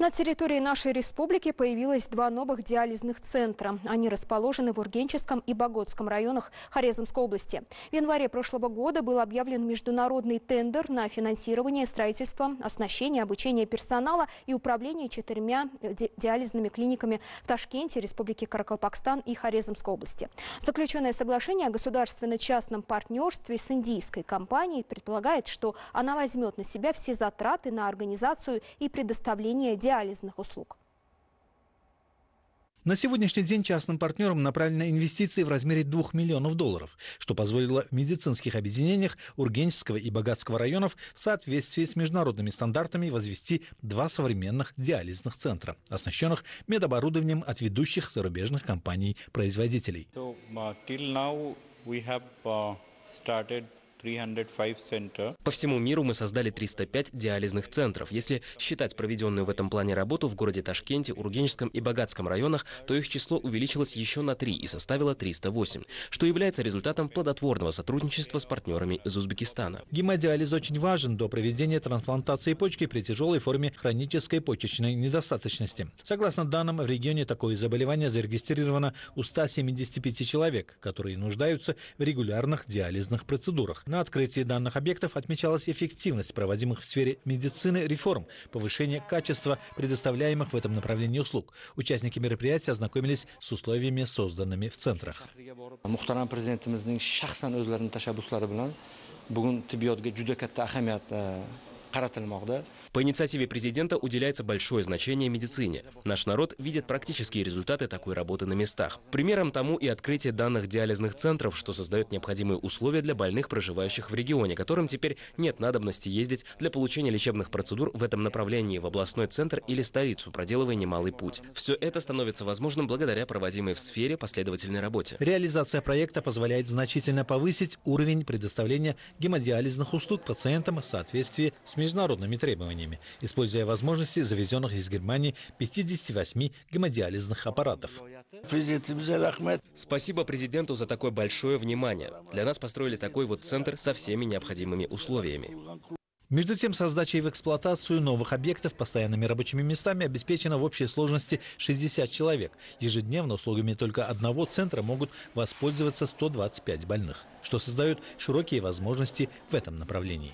На территории нашей республики появилось два новых диализных центра. Они расположены в Ургенческом и Боготском районах Хорезмской области. В январе прошлого года был объявлен международный тендер на финансирование строительства, оснащение, обучение персонала и управление четырьмя э, диализными клиниками в Ташкенте, Республике Каракалпакстан и Хорезмской области. Заключенное соглашение о государственно-частном партнерстве с индийской компанией предполагает, что она возьмет на себя все затраты на организацию и предоставление диализных диализных услуг. На сегодняшний день частным партнерам направлены инвестиции в размере 2 миллионов долларов, что позволило в медицинских объединениях Ургенческого и Богатского районов в соответствии с международными стандартами возвести два современных диализных центра, оснащенных медоборудованием от ведущих зарубежных компаний-производителей. So, uh, по всему миру мы создали 305 диализных центров. Если считать проведенную в этом плане работу в городе Ташкенте, Ургенческом и Багатском районах, то их число увеличилось еще на 3 и составило 308, что является результатом плодотворного сотрудничества с партнерами из Узбекистана. Гемодиализ очень важен до проведения трансплантации почки при тяжелой форме хронической почечной недостаточности. Согласно данным, в регионе такое заболевание зарегистрировано у 175 человек, которые нуждаются в регулярных диализных процедурах. На открытии данных объектов отмечалась эффективность проводимых в сфере медицины реформ, повышение качества предоставляемых в этом направлении услуг. Участники мероприятия ознакомились с условиями, созданными в центрах. Бүгін по инициативе президента уделяется большое значение медицине. Наш народ видит практические результаты такой работы на местах. Примером тому и открытие данных диализных центров, что создает необходимые условия для больных, проживающих в регионе, которым теперь нет надобности ездить для получения лечебных процедур в этом направлении в областной центр или столицу, проделывая немалый путь. Все это становится возможным благодаря проводимой в сфере последовательной работе. Реализация проекта позволяет значительно повысить уровень предоставления гемодиализных услуг пациентам в соответствии с международными требованиями, используя возможности завезенных из Германии 58 гемодиализных аппаратов. Спасибо президенту за такое большое внимание. Для нас построили такой вот центр со всеми необходимыми условиями. Между тем, создачей в эксплуатацию новых объектов постоянными рабочими местами обеспечено в общей сложности 60 человек. Ежедневно услугами только одного центра могут воспользоваться 125 больных, что создает широкие возможности в этом направлении.